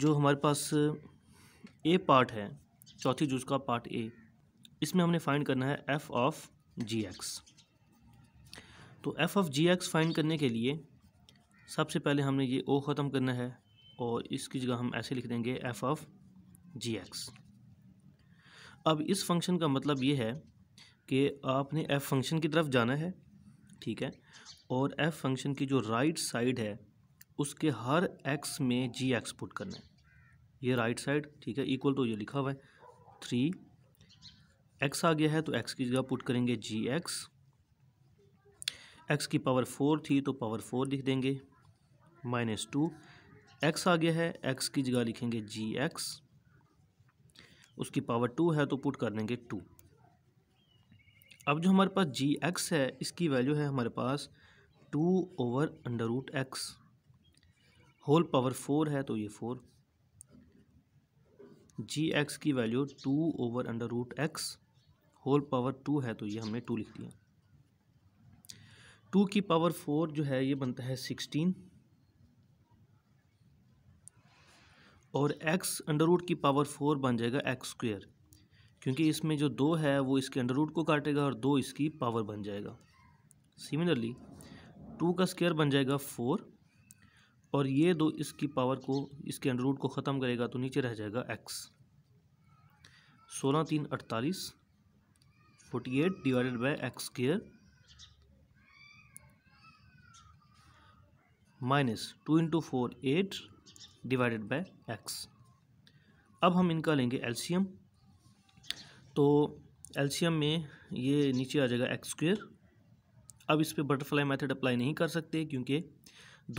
जो हमारे पास ए पार्ट है चौथी जूस का पार्ट ए इसमें हमने फाइंड करना है एफ़ ऑफ जी एक्स तो f of g x find करने के लिए सबसे पहले हमने ये ओ ख़त्म करना है और इसकी जगह हम ऐसे लिख देंगे एफ़ ऑफ जी एक्स अब इस फंक्शन का मतलब ये है कि आपने एफ़ फंक्शन की तरफ जाना है ठीक है और एफ़ फंक्शन की जो राइट साइड है उसके हर एक्स में जी एक्स पुट करना है ये राइट साइड ठीक है इक्वल तो ये लिखा हुआ है थ्री एक्स आ गया है तो एक्स की जगह पुट करेंगे जी एक्स एक्स की पावर फोर थी तो पावर फोर लिख देंगे माइनस टू एक्स आ गया है एक्स की जगह लिखेंगे जी एक्स उसकी पावर टू है तो पुट कर देंगे टू अब जो हमारे पास जी एक्स है इसकी वैल्यू है हमारे पास two over under root x whole power four है तो ये फोर जी एक्स की value two over under root x whole power two है तो ये हमने टू लिख दिया टू की पावर फोर जो है ये बनता है सिक्सटीन और एक्स अंडर रूट की पावर फोर बन जाएगा एक्स स्क्वेयर क्योंकि इसमें जो दो है वो इसके अंडर रूट को काटेगा और दो इसकी पावर बन जाएगा सिमिलरली टू का स्क्वेयर बन जाएगा फोर और ये दो इसकी पावर को इसके अंडर रूट को ख़त्म करेगा तो नीचे रह जाएगा एक्स सोलह तीन अड़तालीस forty eight divided by x square minus two into four eight divided by x अब हम इनका लेंगे एल्शियम तो एल्शियम में ये नीचे आ जाएगा एक्स स्क्र अब इस पर बटरफ्लाई मेथड अप्लाई नहीं कर सकते क्योंकि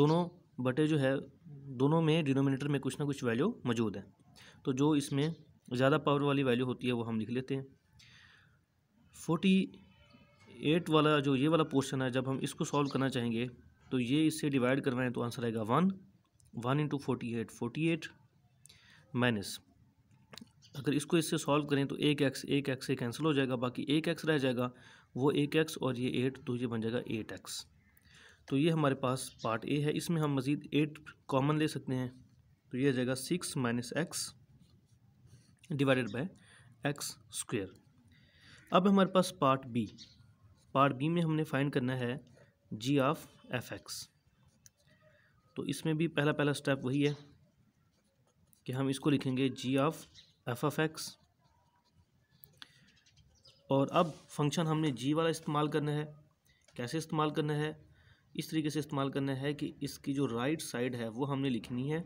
दोनों बटे जो है दोनों में डिनोमिनेटर में कुछ ना कुछ वैल्यू मौजूद है तो जो इसमें ज़्यादा पावर वाली वैल्यू होती है वो हम लिख लेते हैं फोर्टी एट वाला जो ये वाला पोर्शन है जब हम इसको सॉल्व करना चाहेंगे तो ये इससे डिवाइड करवाएं तो आंसर आएगा one one into forty eight forty eight minus अगर इसको इससे सॉल्व करें तो एक एक्स एक एक्स से कैंसिल हो जाएगा बाकी एक एक्स रह जाएगा वो एक एक्स और ये एट तो ये बन जाएगा एट एक्स तो ये हमारे पास पार्ट ए है इसमें हम मज़ीद एट कॉमन ले सकते हैं तो ये जाएगा six minus x divided by x square अब हमारे पास पार्ट बी पार्ट बी में हमने फाइंड करना है जी ऑफ एफ एक्स तो इसमें भी पहला पहला स्टेप वही है कि हम इसको लिखेंगे g of f of x और अब फंक्शन हमने जी वाला इस्तेमाल करना है कैसे इस्तेमाल करना है इस तरीके से इस्तेमाल करना है कि इसकी जो राइट साइड है वो हमने लिखनी है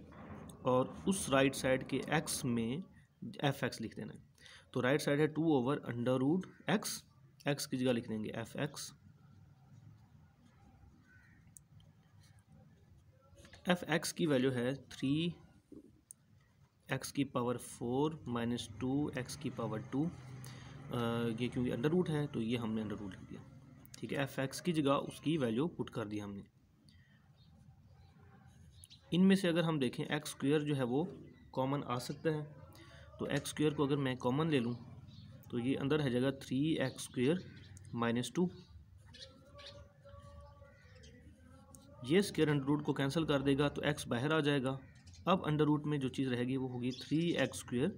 और उस राइट साइड के एक्स में एफ एक्स लिख देना है तो राइट साइड है two over under root x x की जगह लिख देंगे एफ एक्स एफ एक्स की वैल्यू है थ्री एक्स की power four minus two x की पावर टू ये क्योंकि अंडर रूट है तो ये हमने अंडर रूट लिख दिया ठीक है एफ एक्स की जगह उसकी वैल्यू पुट कर दी हमने इनमें से अगर हम देखें एक्स स्क्वेयर जो है वो कॉमन आ सकता है तो एक्स स्क्वेयर को अगर मैं कॉमन ले लूँ तो ये अंदर है जगह three x square minus two ये स्क्वेयर अंडर रूट को कैंसिल कर देगा तो एक्स बाहर आ जाएगा अब अंडर रूट में जो चीज़ रहेगी वो होगी three x square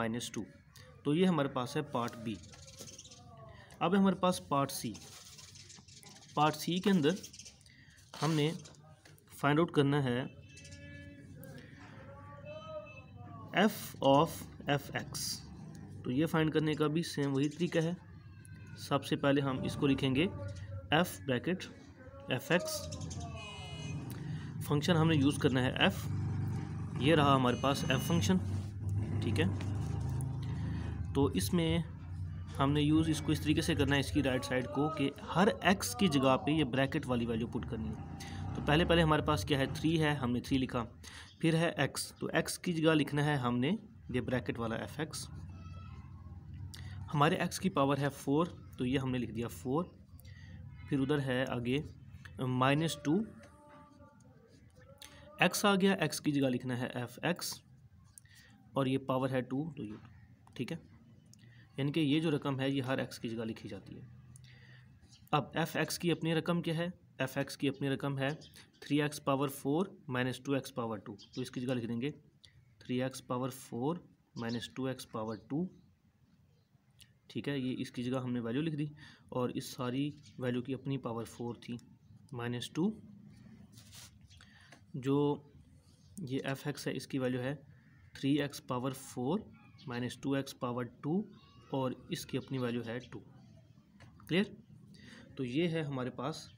minus two तो ये हमारे पास है पार्ट बी अब हमारे पास पार्ट सी पार्ट सी के अंदर हमने फाइंड आउट करना है एफ ऑफ एफ एक्स तो ये फाइंड करने का भी सेम वही तरीका है सबसे पहले हम इसको लिखेंगे f bracket f x function हमने यूज़ करना है एफ़ ये रहा हमारे पास एफ फंक्शन ठीक है तो इसमें हमने यूज़ इसको इस तरीके से करना है इसकी राइट साइड को कि हर एक्स की जगह पे ये ब्रैकेट वाली वैल्यू पुट करनी है तो पहले पहले हमारे पास क्या है थ्री है हमने थ्री लिखा फिर है एक्स तो एक्स की जगह लिखना है हमने ये ब्रैकेट वाला एफ एक्स हमारे एक्स की पावर है फोर तो ये हमने लिख दिया फोर फिर उधर है आगे माइनस टू एक्स आ गया एक्स की जगह लिखना है एफ एक्स और ये पावर है टू तो ये ठीक है यानी कि ये जो रकम है ये हर एक्स की जगह लिखी जाती है अब एफ़ एक्स की अपनी रकम क्या है एफ़ एक्स की अपनी रकम है three x power four minus two x power two तो इसकी जगह लिख देंगे three x power four minus two x power two ठीक है ये इसकी जगह हमने वैल्यू लिख दी और इस सारी वैल्यू की अपनी पावर फोर थी माइनस टू जो ये एफ़ एक्स है इसकी वैल्यू है three x power four minus two x power two और इसकी अपनी वैल्यू है टू क्लियर तो ये है हमारे पास